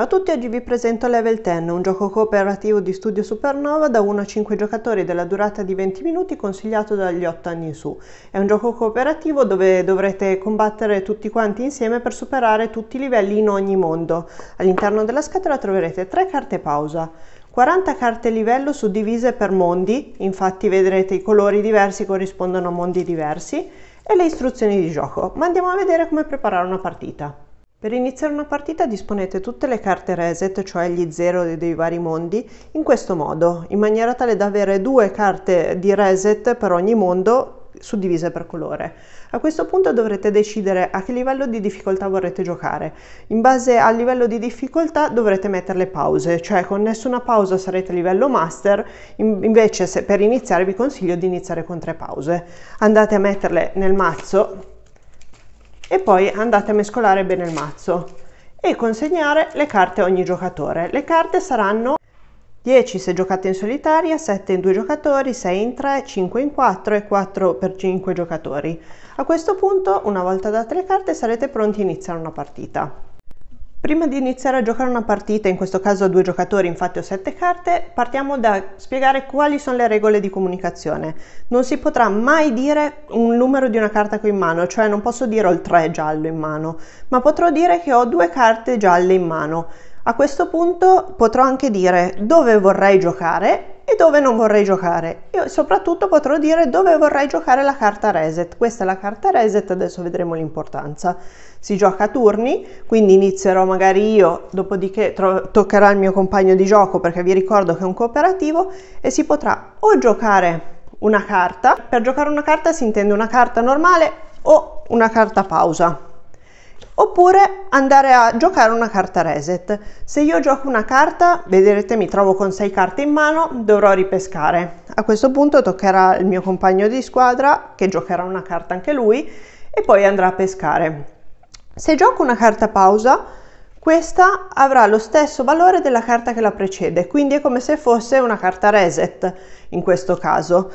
Ciao a tutti, oggi vi presento Level 10, un gioco cooperativo di studio Supernova da 1 a 5 giocatori della durata di 20 minuti consigliato dagli 8 anni in su. È un gioco cooperativo dove dovrete combattere tutti quanti insieme per superare tutti i livelli in ogni mondo. All'interno della scatola troverete 3 carte pausa. 40 carte livello suddivise per mondi, infatti vedrete i colori diversi corrispondono a mondi diversi, e le istruzioni di gioco. Ma andiamo a vedere come preparare una partita. Per iniziare una partita disponete tutte le carte reset, cioè gli zero dei vari mondi, in questo modo, in maniera tale da avere due carte di reset per ogni mondo suddivise per colore. A questo punto dovrete decidere a che livello di difficoltà vorrete giocare. In base al livello di difficoltà dovrete mettere le pause, cioè con nessuna pausa sarete a livello master, invece se per iniziare vi consiglio di iniziare con tre pause. Andate a metterle nel mazzo e poi andate a mescolare bene il mazzo e consegnare le carte a ogni giocatore. Le carte saranno 10 se giocate in solitaria, 7 in 2 giocatori, 6 in 3, 5 in 4 e 4 per 5 giocatori. A questo punto, una volta date le carte, sarete pronti a iniziare una partita. Prima di iniziare a giocare una partita, in questo caso a due giocatori, infatti ho sette carte, partiamo da spiegare quali sono le regole di comunicazione. Non si potrà mai dire un numero di una carta che ho in mano, cioè non posso dire ho il 3 giallo in mano, ma potrò dire che ho due carte gialle in mano. A questo punto potrò anche dire dove vorrei giocare e dove non vorrei giocare e soprattutto potrò dire dove vorrei giocare la carta reset. Questa è la carta reset, adesso vedremo l'importanza. Si gioca a turni, quindi inizierò magari io, dopodiché toccherà al mio compagno di gioco perché vi ricordo che è un cooperativo e si potrà o giocare una carta, per giocare una carta si intende una carta normale o una carta pausa oppure andare a giocare una carta reset. Se io gioco una carta, vedrete mi trovo con 6 carte in mano, dovrò ripescare. A questo punto toccherà il mio compagno di squadra che giocherà una carta anche lui e poi andrà a pescare. Se gioco una carta pausa, questa avrà lo stesso valore della carta che la precede, quindi è come se fosse una carta reset in questo caso.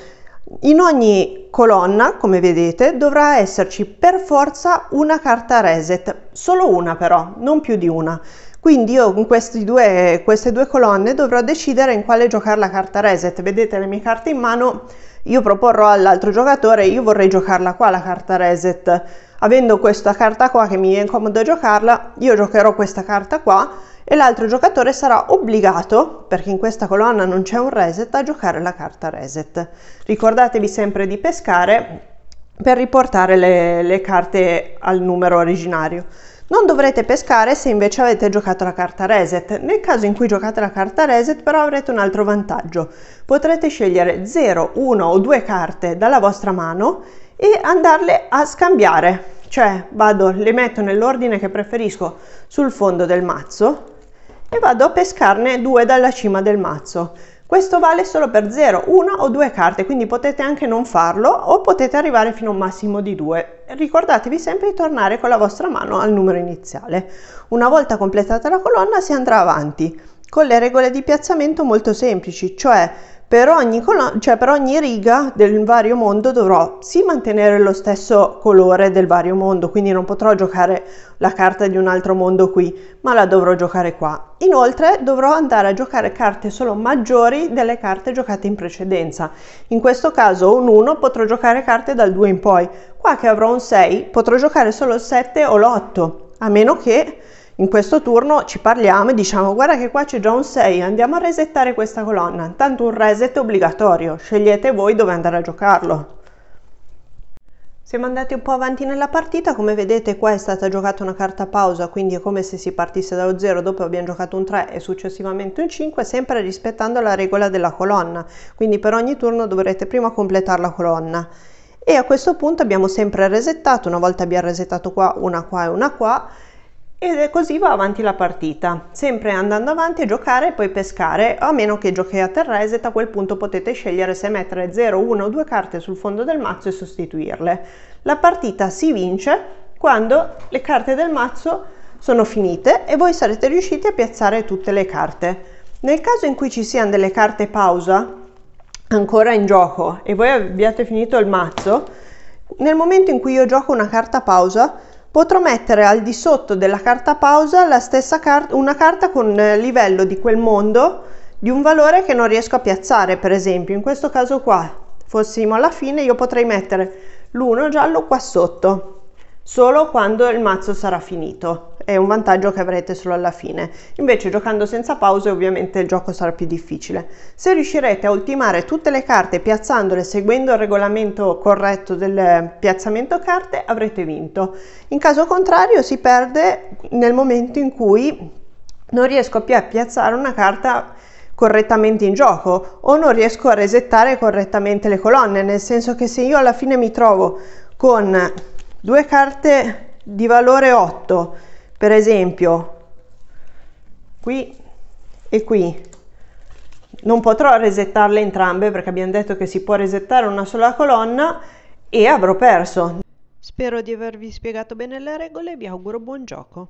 In ogni colonna, come vedete, dovrà esserci per forza una carta reset, solo una però, non più di una. Quindi io con due, queste due colonne dovrò decidere in quale giocare la carta reset. Vedete le mie carte in mano, io proporrò all'altro giocatore, io vorrei giocarla qua la carta reset. Avendo questa carta qua che mi è incomodo giocarla, io giocherò questa carta qua e l'altro giocatore sarà obbligato, perché in questa colonna non c'è un reset, a giocare la carta reset. Ricordatevi sempre di pescare per riportare le, le carte al numero originario. Non dovrete pescare se invece avete giocato la carta reset. Nel caso in cui giocate la carta reset però avrete un altro vantaggio. Potrete scegliere 0, 1 o 2 carte dalla vostra mano e andarle a scambiare. Cioè vado, le metto nell'ordine che preferisco sul fondo del mazzo e vado a pescarne due dalla cima del mazzo. Questo vale solo per 0, 1 o 2 carte, quindi potete anche non farlo o potete arrivare fino a un massimo di 2. Ricordatevi sempre di tornare con la vostra mano al numero iniziale. Una volta completata la colonna si andrà avanti con le regole di piazzamento molto semplici, cioè per ogni, colonna, cioè per ogni riga del vario mondo dovrò sì mantenere lo stesso colore del vario mondo, quindi non potrò giocare la carta di un altro mondo qui, ma la dovrò giocare qua. Inoltre dovrò andare a giocare carte solo maggiori delle carte giocate in precedenza. In questo caso un 1 potrò giocare carte dal 2 in poi. Qua che avrò un 6 potrò giocare solo il 7 o l'8, a meno che in questo turno ci parliamo e diciamo guarda che qua c'è già un 6, andiamo a resettare questa colonna, intanto un reset è obbligatorio, scegliete voi dove andare a giocarlo. Siamo andati un po' avanti nella partita, come vedete qua è stata giocata una carta pausa, quindi è come se si partisse dallo 0, dopo abbiamo giocato un 3 e successivamente un 5, sempre rispettando la regola della colonna, quindi per ogni turno dovrete prima completare la colonna. E a questo punto abbiamo sempre resettato, una volta abbiamo resettato qua una qua e una qua, e così va avanti la partita, sempre andando avanti a giocare e poi pescare, a meno che giochiate il reset, a quel punto potete scegliere se mettere 0, 1 o 2 carte sul fondo del mazzo e sostituirle. La partita si vince quando le carte del mazzo sono finite e voi sarete riusciti a piazzare tutte le carte. Nel caso in cui ci siano delle carte pausa ancora in gioco e voi abbiate finito il mazzo, nel momento in cui io gioco una carta pausa, potrò mettere al di sotto della carta pausa car- una carta con eh, livello di quel mondo di un valore che non riesco a piazzare, per esempio, in questo caso qua, fossimo alla fine, io potrei mettere l'uno giallo qua sotto solo quando il mazzo sarà finito. È un vantaggio che avrete solo alla fine. Invece giocando senza pause ovviamente il gioco sarà più difficile. Se riuscirete a ultimare tutte le carte piazzandole seguendo il regolamento corretto del piazzamento carte avrete vinto. In caso contrario si perde nel momento in cui non riesco più a piazzare una carta correttamente in gioco o non riesco a resettare correttamente le colonne, nel senso che se io alla fine mi trovo con due carte di valore 8 per esempio qui e qui non potrò resettarle entrambe perché abbiamo detto che si può resettare una sola colonna e avrò perso spero di avervi spiegato bene le regole vi auguro buon gioco